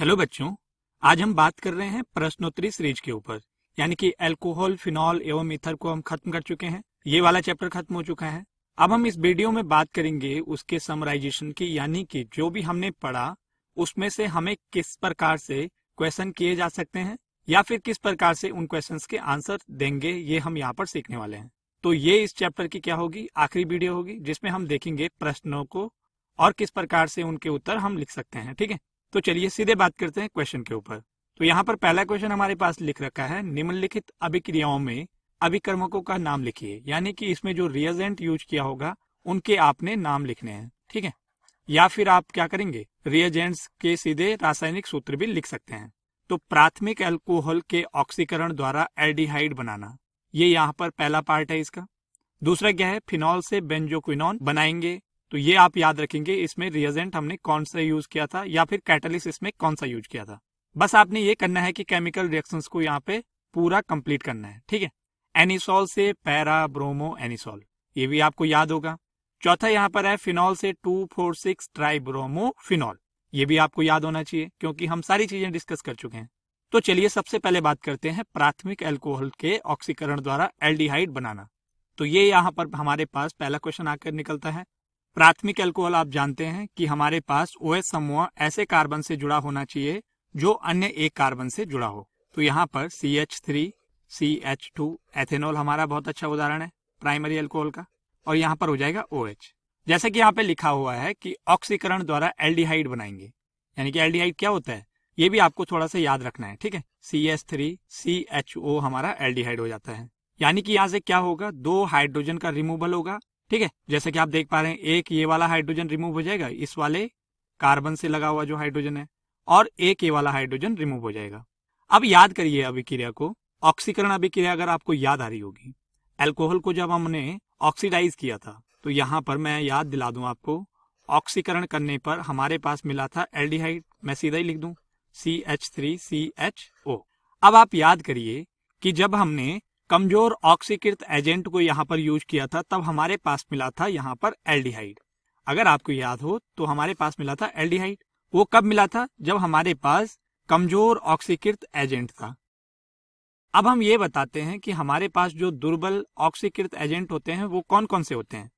Hello बच्चों आज हम बात कर रहे हैं प्रश्नोत्तरी सीरीज के ऊपर यानी कि अल्कोहल फिनॉल एवं इथर को हम खत्म कर चुके हैं ये वाला चैप्टर खत्म हो चुका है अब हम इस वीडियो में बात करेंगे उसके समराइजेशन की यानी कि जो भी हमने पढ़ा उसमें से हमें किस प्रकार से क्वेश्चन किए जा सकते हैं या फिर किस प्रकार से उन क्वेश्चन के आंसर देंगे ये हम यहाँ पर सीखने वाले हैं तो ये इस चैप्टर की क्या होगी आखिरी वीडियो होगी जिसमें हम देखेंगे प्रश्नों को और किस प्रकार से उनके उत्तर हम लिख सकते हैं ठीक है तो चलिए सीधे बात करते हैं क्वेश्चन के ऊपर तो यहाँ पर पहला क्वेश्चन हमारे पास लिख रखा है निम्नलिखित अभिक्रियाओं में अभिकर्मकों का नाम लिखिए यानी कि इसमें जो रिएजेंट यूज किया होगा उनके आपने नाम लिखने हैं ठीक है या फिर आप क्या करेंगे रिएजेंट्स के सीधे रासायनिक सूत्र भी लिख सकते हैं तो प्राथमिक एल्कोहल के ऑक्सीकरण द्वारा एल्डिहाइड बनाना ये यहाँ पर पहला पार्ट है इसका दूसरा क्या है फिनॉल से बेंजोक्विनॉन बनाएंगे तो ये आप याद रखेंगे इसमें रिएजेंट हमने कौन सा यूज किया था या फिर कैटलिस्ट इसमें कौन सा यूज किया था बस आपने ये करना है कि केमिकल रिएक्शंस को यहाँ पे पूरा कंप्लीट करना है ठीक है एनिसोल से पैरा ब्रोमो एनिसोल ये भी आपको याद होगा चौथा यहाँ पर है फिनॉल से two four six tribromo phenol ये भी आपको याद होना चाहिए क्योंकि हम सारी चीजें डिस्कस कर चुके हैं तो चलिए सबसे पहले बात करते हैं प्राथमिक एल्कोहल के ऑक्सीकरण द्वारा एल्डिहाइड बनाना तो ये यहाँ पर हमारे पास पहला क्वेश्चन आकर निकलता है प्राथमिक अल्कोहल आप जानते हैं कि हमारे पास ओ एस समूह ऐसे कार्बन से जुड़ा होना चाहिए जो अन्य एक कार्बन से जुड़ा हो तो यहाँ पर C H three C H two ethanol हमारा बहुत अच्छा उदाहरण है प्राइमरी अल्कोहल का और यहाँ पर हो जाएगा ओ एच जैसे कि यहाँ पे लिखा हुआ है कि ऑक्सीकरण द्वारा एल्डिहाइड बनाएंगे यानी कि एल्डिहाइड क्या होता है ये भी आपको थोड़ा सा याद रखना है ठीक है C H three C H O हमारा एल्डिहाइड हो जाता है यानी कि यहाँ से क्या होगा दो हाइड्रोजन का रिमूवल होगा ठीक है जैसे कि आप देख पा रहे हैं एक ये वाला हाइड्रोजन रिमूव हो जाएगा इस वाले कार्बन से लगा हुआ जो हाइड्रोजन है और एक ये वाला हाइड्रोजन रिमूव हो जाएगा अब याद करिए अभिक्रिया को ऑक्सीकरण अभिक्रिया अगर आपको याद आ रही होगी एल्कोहल को जब हमने ऑक्सीडाइज किया था तो यहाँ पर मैं याद दिला दूं आपको ऑक्सीकरण करने पर हमारे पास मिला था एल्डिहाइड मैं सीधा ही लिख दूं C H three C H O अब आप याद करिए कि जब हमने कमजोर ऑक्सीकृत एजेंट को यहाँ पर यूज किया था तब हमारे पास मिला था यहाँ पर एल्डिहाइड अगर आपको याद हो तो हमारे पास मिला था एल्डिहाइड वो कब मिला था जब हमारे पास कमजोर ऑक्सीकृत एजेंट था अब हम ये बताते हैं कि हमारे पास जो दुर्बल ऑक्सीकृत एजेंट होते हैं वो कौन कौन से होते हैं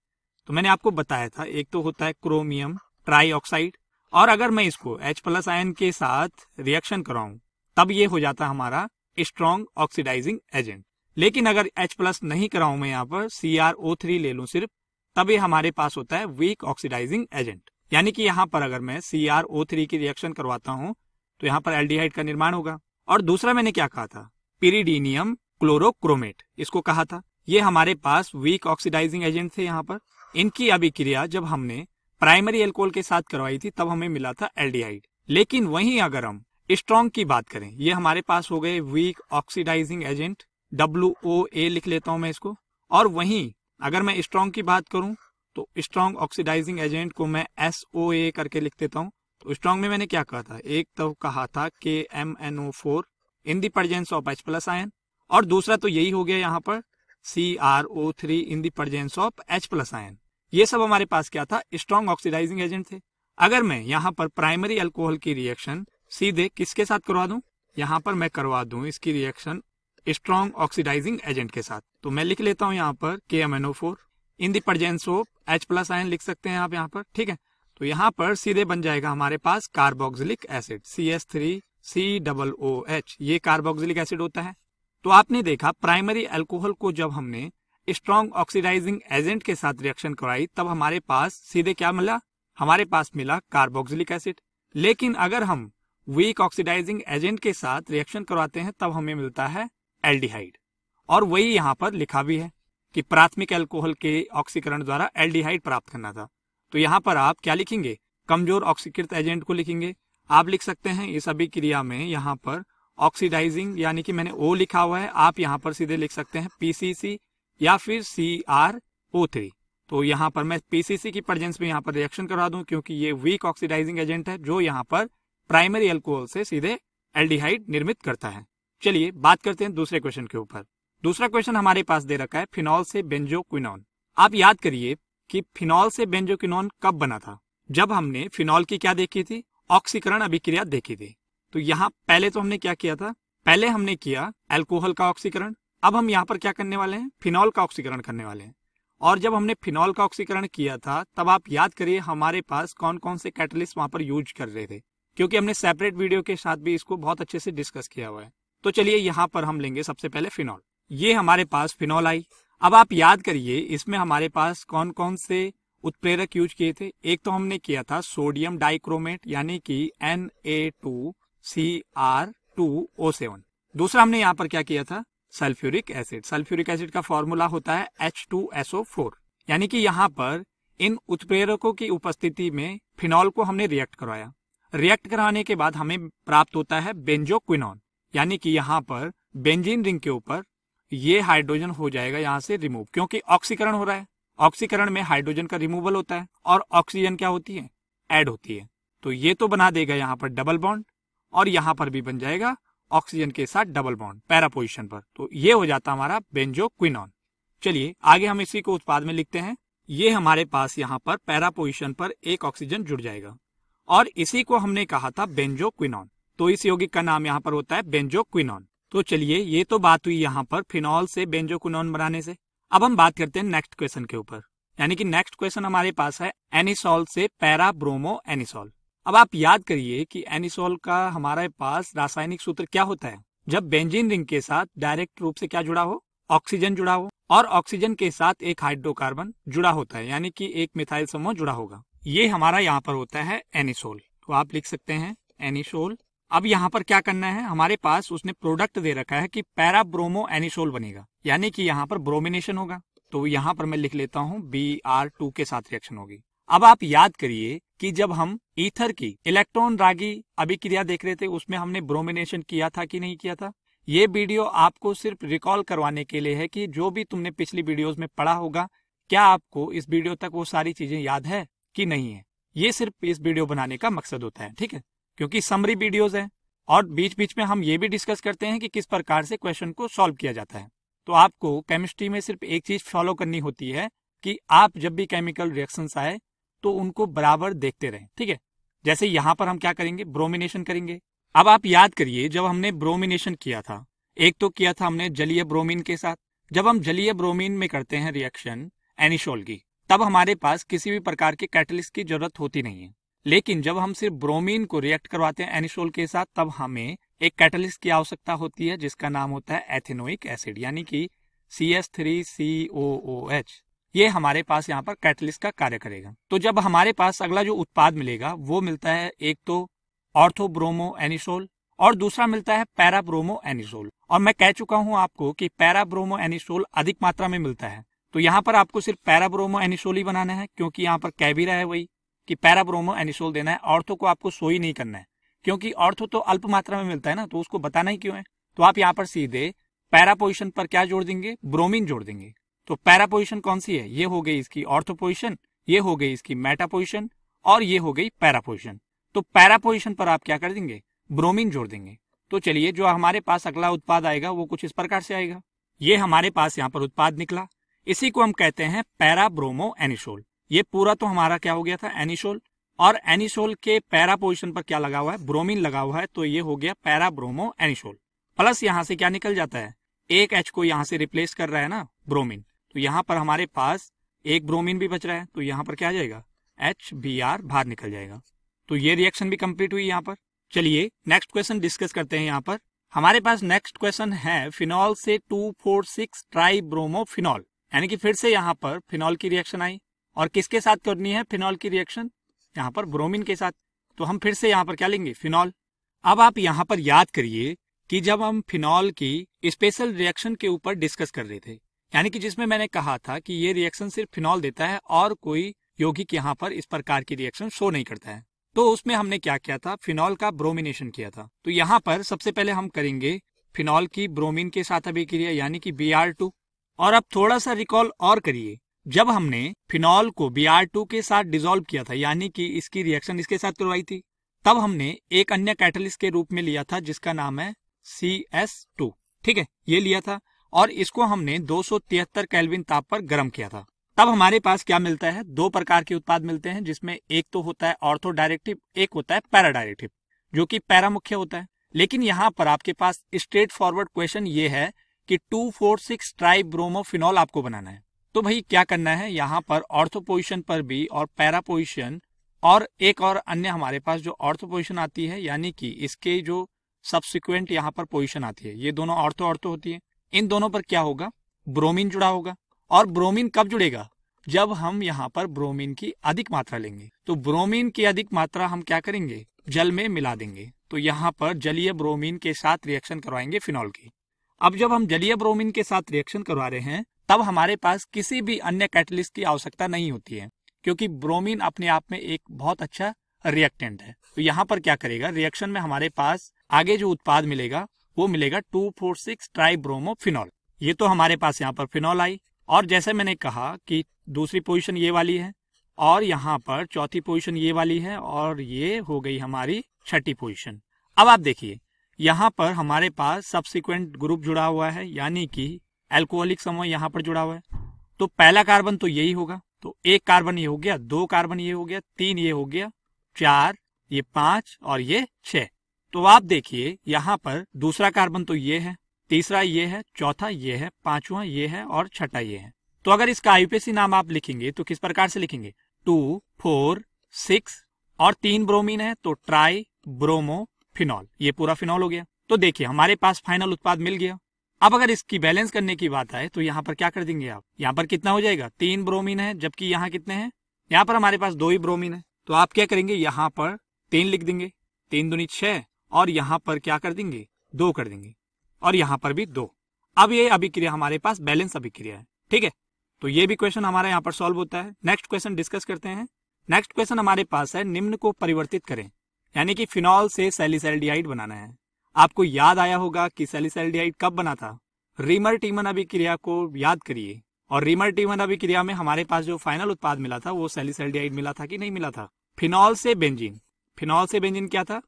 तो मैंने आपको बताया था एक तो होता है क्रोमियम ट्राई ऑक्साइड और अगर मैं इसको एच प्लस आयन के साथ रिएक्शन कराऊं तब ये हो जाता हमारा स्ट्रॉन्ग ऑक्सीडाइजिंग एजेंट लेकिन अगर H प्लस नहीं कराऊं मैं यहाँ पर सी आर ओ थ्री ले लू सिर्फ तभी हमारे पास होता है वीक ऑक्सीडाइजिंग एजेंट यानी कि यहाँ पर अगर मैं सी आर ओ थ्री की रिएक्शन करवाता हूँ तो यहाँ पर एल्डिहाइड का निर्माण होगा और दूसरा मैंने क्या कहा था पिरीडीनियम क्लोरोक्रोमेट इसको कहा था ये हमारे पास वीक ऑक्सीडाइजिंग एजेंट थे यहाँ पर इनकी अभिक्रिया जब हमने प्राइमरी एल्कोहल के साथ करवाई थी तब हमें मिला था एल्डिहाइड लेकिन वहीं अगर हम स्ट्रॉन्ग की बात करें ये हमारे पास हो गए weak oxidising agent W O A लिख लेता हूं मैं इसको और वहीं अगर मैं स्ट्रॉन्ग की बात करूं तो स्ट्रॉन्ग ऑक्सीडाइजिंग एजेंट को मैं एस ओ ए करके लिख देता हूं तो स्ट्रॉन्ग में मैंने क्या कहा था एक तो कहा था K M N O four in presence of H plus ion और दूसरा तो यही हो गया यहाँ पर C R O three in presence of H plus ion ये सब हमारे पास क्या था स्ट्रॉन्ग ऑक्सीडाइजिंग एजेंट थे अगर मैं यहाँ पर प्राइमरी अल्कोहल की रिएक्शन सीधे किसके साथ करवा दूं यहाँ पर मैं करवा दूं इसकी रिएक्शन स्ट्रॉन्ग ऑक्सीडाइजिंग एजेंट के साथ तो मैं लिख लेता हूँ यहाँ पर K M N O four in the presence of H plus ion लिख सकते हैं आप यहाँ पर ठीक है तो यहाँ पर सीधे बन जाएगा हमारे पास carboxylic acid C S three C double O H ये कार्बोक्सिलिक एसिड होता है तो आपने देखा प्राइमरी एल्कोहल को जब हमने स्ट्रॉन्ग ऑक्सीडाइजिंग एजेंट के साथ रिएक्शन कराई तब हमारे पास सीधे क्या मिला हमारे पास मिला कार्बोक्सिलिक एसिड लेकिन अगर हम वीक ऑक्सीडाइजिंग एजेंट के साथ रिएक्शन करवाते हैं तब हमें मिलता है एल्डिहाइड और वही यहाँ पर लिखा भी है कि प्राथमिक एल्कोहल के ऑक्सीकरण द्वारा एल्डिहाइड प्राप्त करना था तो यहाँ पर आप क्या लिखेंगे कमजोर ऑक्सीकृत एजेंट को लिखेंगे आप लिख सकते हैं इस अभिक्रिया में यहाँ पर ऑक्सीडाइजिंग यानी कि मैंने ओ लिखा हुआ है आप यहाँ पर सीधे लिख सकते हैं पीसीसी या फिर सी आर ओ थ्री तो यहाँ पर मैं पीसीसी की प्रजेंस में यहां पर रिएक्शन करवा दूं क्योंकि ये वीक ऑक्सीडाइजिंग एजेंट है जो यहाँ पर प्राइमरी एल्कोहल से सीधे एल्डिहाइड निर्मित करता है चलिए बात करते हैं दूसरे क्वेश्चन के ऊपर दूसरा क्वेश्चन हमारे पास दे रखा है फिनॉल से बेंजो क्विनॉन आप याद करिए कि फिनॉल से बेंजो क्विनॉन कब बना था जब हमने फिनॉल की क्या देखी थी ऑक्सीकरण अभिक्रिया देखी थी तो यहाँ पहले तो हमने क्या किया था पहले हमने किया एल्कोहल का ऑक्सीकरण अब हम यहाँ पर क्या करने वाले हैं फिनॉल का ऑक्सीकरण करने वाले हैं और जब हमने फिनॉल का ऑक्सीकरण किया था तब आप याद करिए हमारे पास कौन कौन से कैटलिस्ट वहां पर यूज कर रहे थे क्योंकि हमने सेपरेट वीडियो के साथ भी इसको बहुत अच्छे से डिस्कस किया हुआ है तो चलिए यहाँ पर हम लेंगे सबसे पहले फिनॉल ये हमारे पास फिनॉल आई अब आप याद करिए इसमें हमारे पास कौन कौन से उत्प्रेरक यूज किए थे एक तो हमने किया था सोडियम डाइक्रोमेट यानी कि N A two C R two O seven दूसरा हमने यहाँ पर क्या किया था सल्फ्यूरिक एसिड सल्फ्यूरिक एसिड का फॉर्मूला होता है एच टू एसओ फोर यानी कि यहाँ पर इन उत्प्रेरकों की उपस्थिति में फिनॉल को हमने रिएक्ट करवाया रिएक्ट कराने के बाद हमें प्राप्त होता है बेंजो क्विनॉन यानी कि यहाँ पर बेंजीन रिंग के ऊपर ये हाइड्रोजन हो जाएगा यहाँ से रिमूव क्योंकि ऑक्सीकरण हो रहा है ऑक्सीकरण में हाइड्रोजन का रिमूवल होता है और ऑक्सीजन क्या होती है एड होती है तो ये तो बना देगा यहाँ पर डबल बॉन्ड और यहाँ पर भी बन जाएगा ऑक्सीजन के साथ डबल बॉन्ड पैरा पोजिशन पर तो ये हो जाता हमारा बेंजो क्विनॉन चलिए आगे हम इसी को उत्पाद में लिखते हैं ये हमारे पास यहाँ पर पैरा पोजिशन पर एक ऑक्सीजन जुड़ जाएगा और इसी को हमने कहा था बेंजो क्विनॉन तो इस यौगिक का नाम यहाँ पर होता है बेंजो क्विनोन तो चलिए ये तो बात हुई यहाँ पर फिनॉल से बेंजो क्विनोन बनाने से अब हम बात करते हैं नेक्स्ट क्वेश्चन के ऊपर यानी कि नेक्स्ट क्वेश्चन हमारे पास है एनिसोल से पैराब्रोमो एनिसोल अब आप याद करिए कि एनिसोल का हमारे पास रासायनिक सूत्र क्या होता है जब बेंजीन रिंग के साथ डायरेक्ट रूप से क्या जुड़ा हो ऑक्सीजन जुड़ा हो और ऑक्सीजन के साथ एक हाइड्रोकार्बन जुड़ा होता है यानी कि एक मिथाइल समूह जुड़ा होगा ये हमारा यहाँ पर होता है एनिसोल तो आप लिख सकते हैं एनिसोल अब यहाँ पर क्या करना है हमारे पास उसने प्रोडक्ट दे रखा है कि पैराब्रोमो एनिसोल बनेगा यानी कि यहाँ पर ब्रोमिनेशन होगा तो यहाँ पर मैं लिख लेता हूँ बी आर टू के साथ रिएक्शन होगी अब आप याद करिए कि जब हम ईथर की इलेक्ट्रॉन रागी अभिक्रिया देख रहे थे उसमें हमने ब्रोमिनेशन किया था कि नहीं किया था ये वीडियो आपको सिर्फ रिकॉल करवाने के लिए है कि जो भी तुमने पिछली वीडियोस में पढ़ा होगा क्या आपको इस वीडियो तक वो सारी चीजें याद है कि नहीं है ये सिर्फ इस वीडियो बनाने का मकसद होता है ठीक है क्योंकि समरी वीडियोज है और बीच बीच में हम ये भी डिस्कस करते हैं कि किस प्रकार से क्वेश्चन को सॉल्व किया जाता है तो आपको केमिस्ट्री में सिर्फ एक चीज फॉलो करनी होती है कि आप जब भी केमिकल रिएक्शन आए तो उनको बराबर देखते रहें ठीक है जैसे यहाँ पर हम क्या करेंगे ब्रोमिनेशन करेंगे अब आप याद करिए जब हमने ब्रोमिनेशन किया था एक तो किया था हमने जलीय ब्रोमीन के साथ जब हम जलीय ब्रोमीन में करते हैं रिएक्शन एनिशोल की तब हमारे पास किसी भी प्रकार के कैटलिस्ट की जरूरत होती नहीं है लेकिन जब हम सिर्फ ब्रोमीन को रिएक्ट करवाते हैं एनिसोल के साथ तब हमें एक कैटलिस्ट की आवश्यकता होती है जिसका नाम होता है एथेनोइक एसिड यानी कि C S three C O O H ये हमारे पास यहाँ पर कैटलिस्ट का कार्य करेगा तो जब हमारे पास अगला जो उत्पाद मिलेगा वो मिलता है एक तो ऑर्थोब्रोमो एनिसोल और दूसरा मिलता है पैराब्रोमो एनिसोल और मैं कह चुका हूं आपको कि पैराब्रोमो एनिसोल अधिक मात्रा में मिलता है तो यहाँ पर आपको सिर्फ पैराब्रोमो एनिसोल ही बनाना है क्योंकि यहाँ पर कैबिरा है वही कि पैराब्रोमो एनिसोल देना है ऑर्थो को आपको सोई नहीं करना है क्योंकि ऑर्थो तो अल्प मात्रा में मिलता है ना तो उसको बताना ही क्यों है तो आप यहाँ पर सीधे पैरा पोजिशन पर क्या जोड़ देंगे ब्रोमिन जोड़ देंगे तो पैरा पोजिशन कौन सी है ये हो गई इसकी ऑर्थो पोजिशन ये हो गई इसकी मेटा पोजिशन और ये हो गई पैरा पोजिशन तो पैरा पोजिशन पर आप क्या कर देंगे ब्रोमिन जोड़ देंगे तो चलिए जो हमारे पास अगला उत्पाद आएगा वो कुछ इस प्रकार से आएगा ये हमारे पास यहाँ पर उत्पाद निकला इसी को हम कहते हैं पैरा ब्रोमो एनिसोल ये पूरा तो हमारा क्या हो गया था एनिशोल और एनिशोल के पैरा पोजिशन पर क्या लगा हुआ है ब्रोमिन लगा हुआ है तो ये हो गया पैरा ब्रोमो एनिशोल प्लस यहाँ से क्या निकल जाता है एक एच को यहाँ से रिप्लेस कर रहा है ना ब्रोमिन तो यहाँ पर हमारे पास एक ब्रोमिन भी बच रहा है तो यहाँ पर क्या आ जाएगा एच बी आर बाहर निकल जाएगा तो ये रिएक्शन भी कंप्लीट हुई यहाँ पर चलिए नेक्स्ट क्वेश्चन डिस्कस करते हैं यहाँ पर हमारे पास नेक्स्ट क्वेश्चन है फिनॉल से two four six tri bromo phenol यानी कि फिर से यहाँ पर फिनॉल की रिएक्शन आई और किसके साथ करनी है फिनॉल की रिएक्शन यहाँ पर ब्रोमिन के साथ तो हम फिर से यहाँ पर क्या लेंगे फिनॉल अब आप यहाँ पर याद करिए कि जब हम फिनॉल की स्पेशल रिएक्शन के ऊपर डिस्कस कर रहे थे यानी कि जिसमें मैंने कहा था कि ये रिएक्शन सिर्फ फिनॉल देता है और कोई यौगिक यहाँ पर इस प्रकार की रिएक्शन शो नहीं करता है तो उसमें हमने क्या किया था फिनॉल का ब्रोमिनेशन किया था तो यहाँ पर सबसे पहले हम करेंगे फिनॉल की ब्रोमिन के साथ अभिक्रिया यानी कि बी और अब थोड़ा सा रिकॉल और करिए जब हमने फिनॉल को बी के साथ डिजोल्व किया था यानी कि इसकी रिएक्शन इसके साथ करवाई थी तब हमने एक अन्य कैटलिस्ट के रूप में लिया था जिसका नाम है सी ठीक है ये लिया था और इसको हमने तिहत्तर केल्विन ताप पर गर्म किया था तब हमारे पास क्या मिलता है दो प्रकार के उत्पाद मिलते हैं जिसमें एक तो होता है ऑर्थो डायरेक्टिव एक होता है पैरा डायरेक्टिव जो कि पैरा मुख्य होता है लेकिन यहाँ पर आपके पास स्ट्रेट फॉरवर्ड क्वेश्चन ये है कि two four six tri bromophenol आपको बनाना है तो भाई क्या करना है यहाँ पर ऑर्थो पोजिशन पर भी और पैरा पोजिशन और एक और अन्य हमारे पास जो ऑर्थो पोजिशन आती है यानी कि इसके जो सब्सिक्वेंट यहाँ पर पोजिशन आती है ये दोनों ऑर्थो ऑर्थो होती है इन दोनों पर क्या होगा ब्रोमीन जुड़ा होगा और ब्रोमीन कब जुड़ेगा जब हम यहाँ पर ब्रोमीन की अधिक मात्रा लेंगे तो ब्रोमीन की अधिक मात्रा हम क्या करेंगे जल में मिला देंगे तो यहाँ पर जलीय ब्रोमीन के साथ रिएक्शन करवाएंगे फिनॉल की अब जब हम जलीय ब्रोमीन के साथ रिएक्शन करवा रहे हैं तब हमारे पास किसी भी अन्य कैटलिस्ट की आवश्यकता नहीं होती है क्योंकि ब्रोमीन अपने आप में एक बहुत अच्छा रिएक्टेंट है तो यहाँ पर क्या करेगा रिएक्शन में हमारे पास आगे जो उत्पाद मिलेगा वो मिलेगा टू फोर सिक्स ट्राइब्रोमोफिनॉल ये तो हमारे पास यहाँ पर फिनॉल आई और जैसे मैंने कहा कि दूसरी पोजीशन ये वाली है और यहाँ पर चौथी पोजीशन ये वाली है और ये हो गई हमारी छठी पोजीशन अब आप देखिए यहाँ पर हमारे पास सबसिक्वेंट ग्रुप जुड़ा हुआ है यानी कि एल्कोहलिक समूह यहाँ पर जुड़ा हुआ है तो पहला कार्बन तो यही होगा तो एक कार्बन ये हो गया दो कार्बन ये हो गया तीन ये हो गया चार ये पांच और ये छह तो आप देखिए यहाँ पर दूसरा कार्बन तो ये है तीसरा ये है चौथा ये है पांचवा ये है और छठा ये है तो अगर इसका आईपीसी नाम आप लिखेंगे तो किस प्रकार से लिखेंगे टू फोर सिक्स और तीन ब्रोमीन है तो ट्राई ब्रोमो फिनॉल ये पूरा फिनॉल हो गया तो देखिए हमारे पास फाइनल उत्पाद मिल गया अब अगर इसकी बैलेंस करने की बात आए तो यहाँ पर क्या कर देंगे आप यहाँ पर कितना हो जाएगा तीन ब्रोमीन है जबकि यहाँ कितने हैं यहाँ पर हमारे पास दो ही ब्रोमीन है तो आप क्या करेंगे यहाँ पर तीन लिख देंगे तीन दुनी छह और यहाँ पर क्या कर देंगे दो कर देंगे और यहाँ पर भी दो अब ये अभिक्रिया हमारे पास बैलेंस अभिक्रिया है ठीक है तो ये भी क्वेश्चन हमारा यहाँ पर सॉल्व होता है नेक्स्ट क्वेश्चन डिस्कस करते हैं नेक्स्ट क्वेश्चन हमारे पास है निम्न को परिवर्तित करें यानी कि फिनॉल से सेलिसाइल्डिहाइड बनाना है आपको याद आया होगा कि सेलिसल्डिहाइड कब बना था रिमर टीमन अभिक्रिया को याद करिए और रिमर टीमन अभिक्रिया में हमारे पास जो फाइनल उत्पाद मिला था वो सेलिसल्डिहाइड मिला था कि नहीं मिला था फिनॉल से बेंजीन फिनॉल से बेंजीन क्या था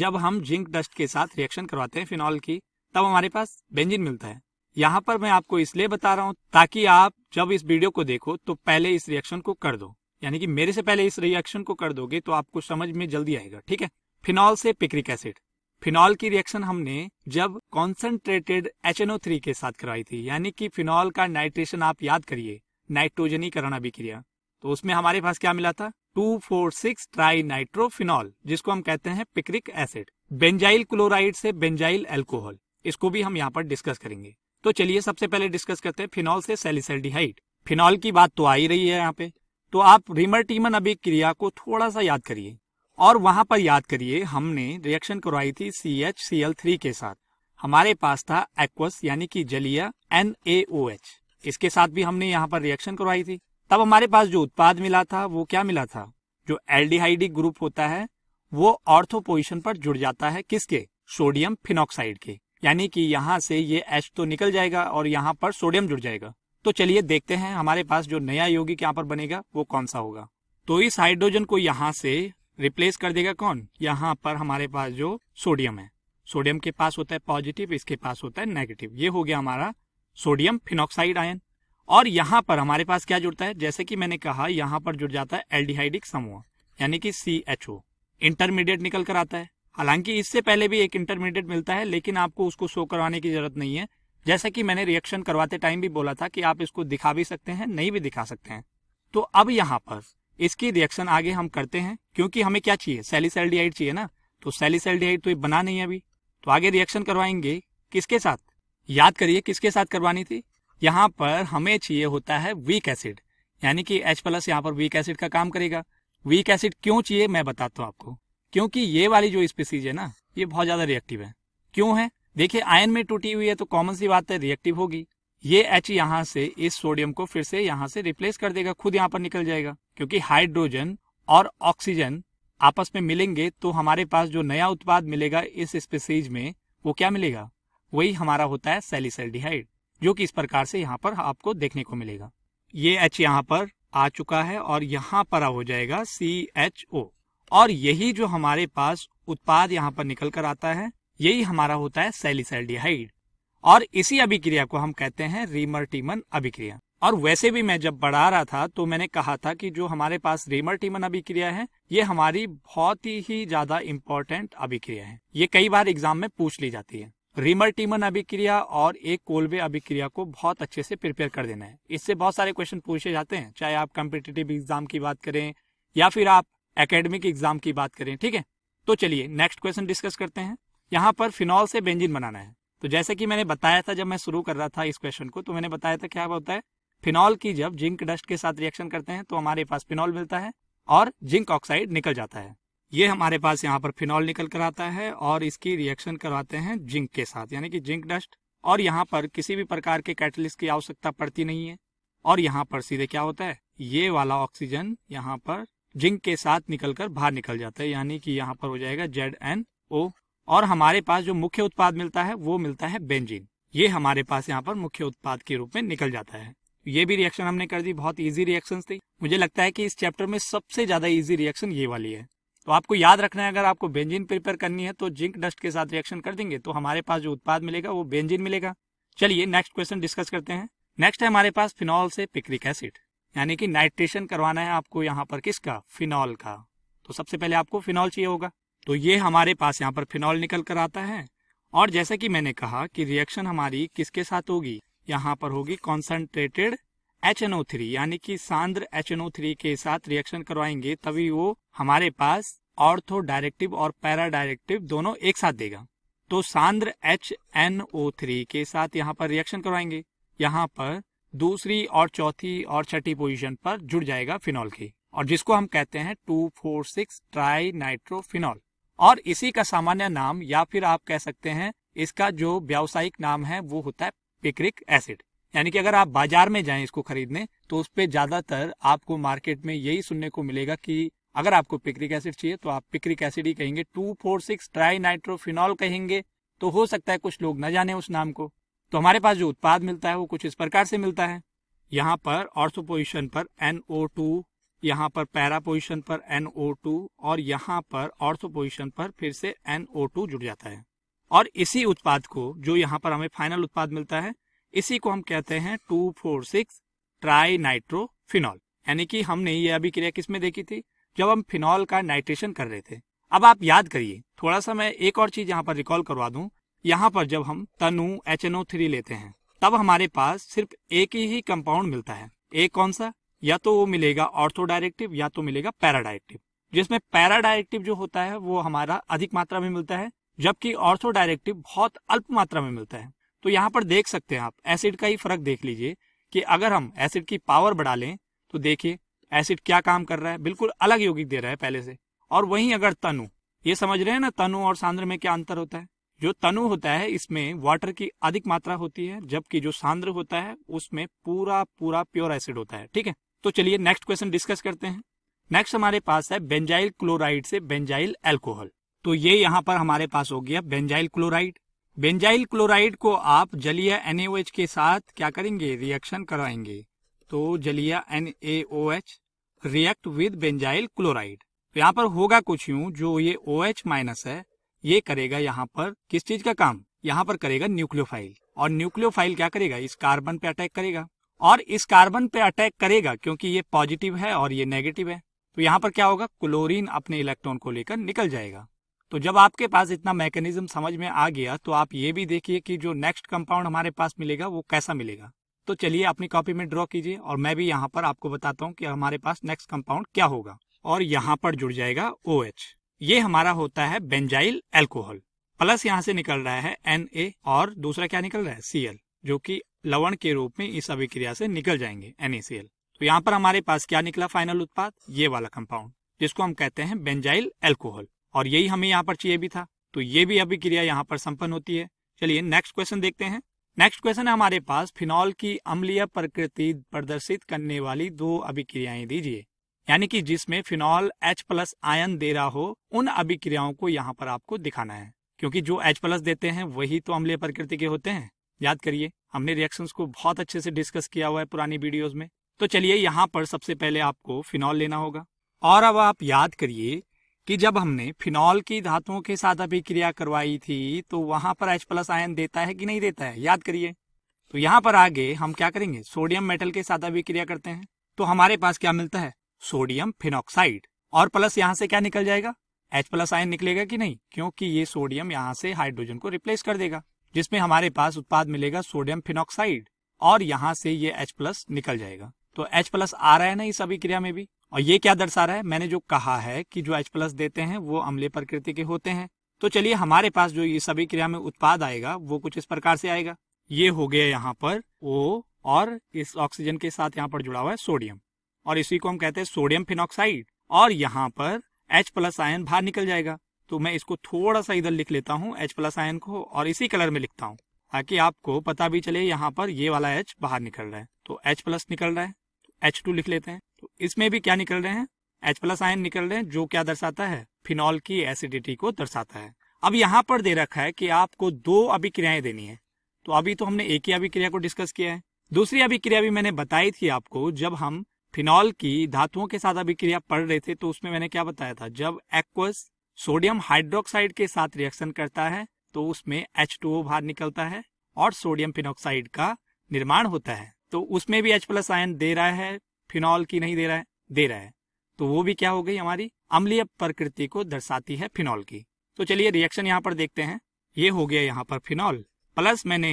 जब हम जिंक डस्ट के साथ रिएक्शन करवाते हैं फिनॉल की तब हमारे पास बेंजीन मिलता है यहाँ पर मैं आपको इसलिए बता रहा हूँ ताकि आप जब इस वीडियो को देखो तो पहले इस रिएक्शन को कर दो यानी कि मेरे से पहले इस रिएक्शन को कर दोगे तो आपको समझ में जल्दी आएगा ठीक है फिनॉल से पिक्रिक एसिड फिनॉल की रिएक्शन हमने जब कॉन्सेंट्रेटेड एच के साथ करवाई थी यानी कि फिनॉल का नाइट्रेशन आप याद करिए नाइट्रोजनीकरण अभिक्रिया तो उसमें हमारे पास क्या मिला था two four six tri nitrophenol जिसको हम कहते हैं पिक्रिक एसिड बेंजाइल क्लोराइड से बेंजाइल एल्कोहल इसको भी हम यहाँ पर डिस्कस करेंगे तो चलिए सबसे पहले डिस्कस करते हैं फिनॉल से सेलिसल्डिहाइड फिनॉल की बात तो आ ही रही है यहाँ पे तो आप रिमर टीमन अभिक्रिया को थोड़ा सा याद करिए और वहां पर याद करिए हमने रिएक्शन करवाई थी C H C L three के साथ हमारे पास था एक्वस यानी कि जलिया एन ए ओ एच इसके साथ भी हमने यहाँ पर रिएक्शन करवाई थी तब हमारे पास जो उत्पाद मिला था वो क्या मिला था जो एल ग्रुप होता है वो ऑर्थो पोजिशन पर जुड़ जाता है किसके सोडियम फिनोक्साइड के यानी कि यहाँ से ये एच तो निकल जाएगा और यहाँ पर सोडियम जुड़ जाएगा तो चलिए देखते हैं हमारे पास जो नया यौगिक यहाँ पर बनेगा वो कौन सा होगा तो इस हाइड्रोजन को यहाँ से रिप्लेस कर देगा कौन यहाँ पर हमारे पास जो सोडियम है सोडियम के पास होता है पॉजिटिव इसके पास होता है नेगेटिव ये हो गया हमारा सोडियम फिनोक्साइड आयन और यहाँ पर हमारे पास क्या जुड़ता है जैसे कि मैंने कहा यहाँ पर जुड़ जाता है एल्डिहाइडिक समूह यानी कि सी एच ओ इंटरमीडिएट निकल कर आता है हालांकि इससे पहले भी एक इंटरमीडिएट मिलता है लेकिन आपको उसको शो करवाने की जरूरत नहीं है जैसा कि मैंने रिएक्शन करवाते टाइम भी बोला था कि आप इसको दिखा भी सकते हैं नहीं भी दिखा सकते हैं तो अब यहाँ पर इसकी रिएक्शन आगे हम करते हैं क्योंकि हमें क्या चाहिए सेलिसल्डिहाइड चाहिए ना तो सेलिसल्डिहाइड तो ये बना नहीं है अभी तो आगे रिएक्शन करवाएंगे किसके साथ याद करिए किसके साथ करवानी थी यहाँ पर हमें चाहिए होता है वीक एसिड यानी कि H प्लस यहाँ पर वीक एसिड का काम करेगा वीक एसिड क्यों चाहिए मैं बताता हूँ आपको क्योंकि ये वाली जो स्पीसीज है ना ये बहुत ज्यादा रिएक्टिव है क्यों है देखिए आयन में टूटी हुई है तो कॉमन सी बात है रिएक्टिव होगी ये एच यहां से इस सोडियम को फिर से यहां से रिप्लेस कर देगा खुद यहां पर निकल जाएगा क्योंकि हाइड्रोजन और ऑक्सीजन आपस में मिलेंगे तो हमारे पास जो नया उत्पाद मिलेगा इस स्पेसीज में वो क्या मिलेगा वही हमारा होता है डिहाइड जो कि इस प्रकार से यहाँ पर आपको देखने को मिलेगा ये एच यहाँ पर आ चुका है और यहाँ पर हो जाएगा सी एच ओ और यही जो हमारे पास उत्पाद यहाँ पर निकल कर आता है यही हमारा होता है डिहाइड और इसी अभिक्रिया को हम कहते हैं टीमन अभिक्रिया और वैसे भी मैं जब बढ़ा रहा था तो मैंने कहा था कि जो हमारे पास टीमन अभिक्रिया है ये हमारी बहुत ही ज्यादा इम्पोर्टेंट अभिक्रिया है ये कई बार एग्जाम में पूछ ली जाती है टीमन अभिक्रिया और एक कोलबे अभिक्रिया को बहुत अच्छे से प्रिपेयर कर देना है इससे बहुत सारे क्वेश्चन पूछे जाते हैं चाहे आप कॉम्पिटेटिव एग्जाम की बात करें या फिर आप एकेडमिक एग्जाम की बात करें ठीक है तो चलिए नेक्स्ट क्वेश्चन डिस्कस करते हैं यहाँ पर फिनॉल से बेंजिन बनाना है तो जैसे कि मैंने बताया था जब मैं शुरू कर रहा था इस क्वेश्चन को तो मैंने बताया था क्या होता है फिनॉल की जब जिंक डस्ट के साथ रिएक्शन करते हैं तो हमारे पास फिनॉल मिलता है और जिंक ऑक्साइड निकल जाता है ये हमारे पास यहाँ पर फिनॉल निकल कर आता है और इसकी रिएक्शन करवाते हैं जिंक के साथ यानी कि जिंक डस्ट और यहाँ पर किसी भी प्रकार के कैटलिस्ट की आवश्यकता पड़ती नहीं है और यहाँ पर सीधे क्या होता है ये वाला ऑक्सीजन यहाँ पर जिंक के साथ निकलकर बाहर निकल जाता है यानी कि यहाँ पर हो जाएगा जेड एन ओ और हमारे पास जो मुख्य उत्पाद मिलता है वो मिलता है बेंजीन ये हमारे पास यहाँ पर मुख्य उत्पाद के रूप में निकल जाता है ये भी रिएक्शन हमने कर दी बहुत इजी रिएक्शन थी मुझे लगता है कि इस चैप्टर में सबसे ज्यादा इजी रिएक्शन ये वाली है तो आपको याद रखना है अगर आपको बेंजीन प्रिपेयर करनी है तो जिंक डस्ट के साथ रिएक्शन कर देंगे तो हमारे पास जो उत्पाद मिलेगा वो बेंजीन मिलेगा चलिए नेक्स्ट क्वेश्चन डिस्कस करते हैं नेक्स्ट है हमारे पास फिनॉल से पिक्रिक एसिड यानी कि नाइट्रेशन करवाना है आपको यहाँ पर किसका फिनॉल का तो सबसे पहले आपको फिनॉल चाहिए होगा तो ये हमारे पास यहाँ पर फिनॉल निकल कर आता है और जैसा कि मैंने कहा कि रिएक्शन हमारी किसके साथ होगी यहाँ पर होगी कॉन्सेंट्रेटेड HNO3 यानी कि सांद्र HNO3 के साथ रिएक्शन करवाएंगे तभी वो हमारे पास ऑर्थो डायरेक्टिव और पैरा डायरेक्टिव दोनों एक साथ देगा तो सांद्र HNO3 के साथ यहाँ पर रिएक्शन करवाएंगे यहाँ पर दूसरी और चौथी और छठी पोजीशन पर जुड़ जाएगा फिनॉल की और जिसको हम कहते हैं two four six tri nitrophenol और इसी का सामान्य नाम या फिर आप कह सकते हैं इसका जो व्यावसायिक नाम है वो होता है पिक्रिक एसिड यानी कि अगर आप बाजार में जाएं इसको खरीदने तो उस पर ज्यादातर आपको मार्केट में यही सुनने को मिलेगा कि अगर आपको पिक्रिक एसिड चाहिए तो आप पिक्रिक एसिड ही कहेंगे two four six tri nitrophenol कहेंगे तो हो सकता है कुछ लोग न जाने उस नाम को तो हमारे पास जो उत्पाद मिलता है वो कुछ इस प्रकार से मिलता है यहाँ पर ऑर्थोपोजिशन पर एनओ टू यहाँ पर पैरा पोजिशन पर NO2 और यहाँ पर ऑर्थो पोजिशन पर फिर से NO2 जुड़ जाता है और इसी उत्पाद को जो यहाँ पर हमें फाइनल उत्पाद मिलता है इसी को हम कहते हैं two four six tri nitrophenol यानी कि हमने ये अभिक्रिया किस में देखी थी जब हम फिनॉल का नाइट्रेशन कर रहे थे अब आप याद करिए थोड़ा सा मैं एक और चीज यहाँ पर रिकॉल करवा दू यहाँ पर जब हम तनु एच एन ओ थ्री लेते हैं तब हमारे पास सिर्फ एक ही कंपाउंड मिलता है एक कौन सा या तो वो मिलेगा ऑर्थो डायरेक्टिव या तो मिलेगा पैरा डायरेक्टिव जिसमें पैरा डायरेक्टिव जो होता है वो हमारा अधिक मात्रा में मिलता है जबकि ऑर्थो डायरेक्टिव बहुत अल्प मात्रा में मिलता है तो यहाँ पर देख सकते हैं आप एसिड का ही फर्क देख लीजिए कि अगर हम एसिड की पावर बढ़ा लें तो देखिए एसिड क्या काम कर रहा है बिल्कुल अलग यौगिक दे रहा है पहले से और वहीं अगर तनु ये समझ रहे हैं ना तनु और सांद्र में क्या अंतर होता है जो तनु होता है इसमें वाटर की अधिक मात्रा होती है जबकि जो सांद्र होता है उसमें पूरा पूरा प्योर एसिड होता है ठीक है तो चलिए नेक्स्ट क्वेश्चन डिस्कस करते हैं नेक्स्ट हमारे पास है बेंजाइल क्लोराइड से बेंजाइल एल्कोहल तो ये यहाँ पर हमारे पास हो गया बेंजाइल क्लोराइड बेंजाइल क्लोराइड को आप जलीय NaOH के साथ क्या करेंगे रिएक्शन करवाएंगे तो जलीय N react with benzyl chloride तो यहाँ पर होगा कुछ यूं जो ये ओ OH माइनस है ये करेगा यहाँ पर किस चीज का काम यहाँ पर करेगा न्यूक्लियोफाइल और न्यूक्लियोफाइल क्या करेगा इस कार्बन पे अटैक करेगा और इस कार्बन पे अटैक करेगा क्योंकि ये पॉजिटिव है और ये नेगेटिव है तो यहाँ पर क्या होगा क्लोरीन अपने इलेक्ट्रॉन को लेकर निकल जाएगा तो जब आपके पास इतना मैकेनिज्म समझ में आ गया तो आप ये भी देखिए कि जो नेक्स्ट कंपाउंड हमारे पास मिलेगा वो कैसा मिलेगा तो चलिए अपनी कॉपी में ड्रॉ कीजिए और मैं भी यहाँ पर आपको बताता हूँ कि हमारे पास नेक्स्ट कंपाउंड क्या होगा और यहाँ पर जुड़ जाएगा ओ OH। ये हमारा होता है बेंजाइल एल्कोहल प्लस यहाँ से निकल रहा है एन ए और दूसरा क्या निकल रहा है सी जो कि लवण के रूप में इस अभिक्रिया से निकल जाएंगे एनएसीएल तो यहाँ पर हमारे पास क्या निकला फाइनल उत्पाद ये वाला कंपाउंड जिसको हम कहते हैं बेंजाइल एल्कोहल और यही हमें यहाँ पर चाहिए भी था तो ये भी अभिक्रिया यहाँ पर संपन्न होती है चलिए नेक्स्ट क्वेश्चन देखते हैं नेक्स्ट क्वेश्चन है हमारे पास फिनॉल की अम्लीय प्रकृति प्रदर्शित करने वाली दो अभिक्रियाएं दीजिए यानी कि जिसमें फिनॉल H प्लस आयन दे रहा हो उन अभिक्रियाओं को यहाँ पर आपको दिखाना है क्योंकि जो H प्लस देते हैं वही तो अम्लीय प्रकृति के होते हैं याद करिए हमने रिएक्शंस को बहुत अच्छे से डिस्कस किया हुआ है पुरानी वीडियोस में तो चलिए यहाँ पर सबसे पहले आपको फिनॉल लेना होगा और अब आप याद करिए कि जब हमने फिनॉल की धातुओं के साथ अभिक्रिया करवाई थी तो वहां पर H प्लस आयन देता है कि नहीं देता है याद करिए तो यहाँ पर आगे हम क्या करेंगे सोडियम मेटल के साथ अभिक्रिया करते हैं तो हमारे पास क्या मिलता है सोडियम फिनॉक्साइड और प्लस यहाँ से क्या निकल जाएगा एच प्लस आयन निकलेगा कि नहीं क्योंकि ये सोडियम यहाँ से हाइड्रोजन को रिप्लेस कर देगा जिसमें हमारे पास उत्पाद मिलेगा सोडियम फिनोक्साइड और यहाँ से ये एच प्लस निकल जाएगा तो एच प्लस आ रहा है ना इस अभिक्रिया में भी और ये क्या दर्शा रहा है मैंने जो कहा है कि जो एच प्लस देते हैं वो अमले प्रकृति के होते हैं तो चलिए हमारे पास जो ये सभी क्रिया में उत्पाद आएगा वो कुछ इस प्रकार से आएगा ये हो गया यहाँ पर ओ और इस ऑक्सीजन के साथ यहाँ पर जुड़ा हुआ है सोडियम और इसी को हम कहते हैं सोडियम फिनोक्साइड और यहाँ पर H प्लस आयन बाहर निकल जाएगा तो मैं इसको थोड़ा सा इधर लिख लेता हूँ एच प्लस आयन को और इसी कलर में लिखता हूँ ताकि आपको पता भी चले यहाँ पर ये वाला एच बाहर निकल रहा है तो एच प्लस निकल रहा है एच तो टू लिख लेते हैं तो इसमें भी क्या निकल रहे हैं एच प्लस आयन निकल रहे हैं जो क्या दर्शाता है फिनॉल की एसिडिटी को दर्शाता है अब यहाँ पर दे रखा है कि आपको दो अभिक्रियाएं देनी है तो अभी तो हमने एक ही अभिक्रिया को डिस्कस किया है दूसरी अभिक्रिया भी मैंने बताई थी आपको जब हम फिनॉल की धातुओं के साथ अभिक्रिया पढ़ रहे थे तो उसमें मैंने क्या बताया था जब एक्वस सोडियम हाइड्रोक्साइड के साथ रिएक्शन करता है तो उसमें एच टू बाहर निकलता है और सोडियम फिनोक्साइड का निर्माण होता है तो उसमें भी एच प्लस आयन दे रहा है फिनॉल की नहीं दे रहा है दे रहा है तो वो भी क्या हो गई हमारी अम्लीय प्रकृति को दर्शाती है फिनॉल की तो चलिए रिएक्शन यहाँ पर देखते हैं ये हो गया यहाँ पर फिनॉल प्लस मैंने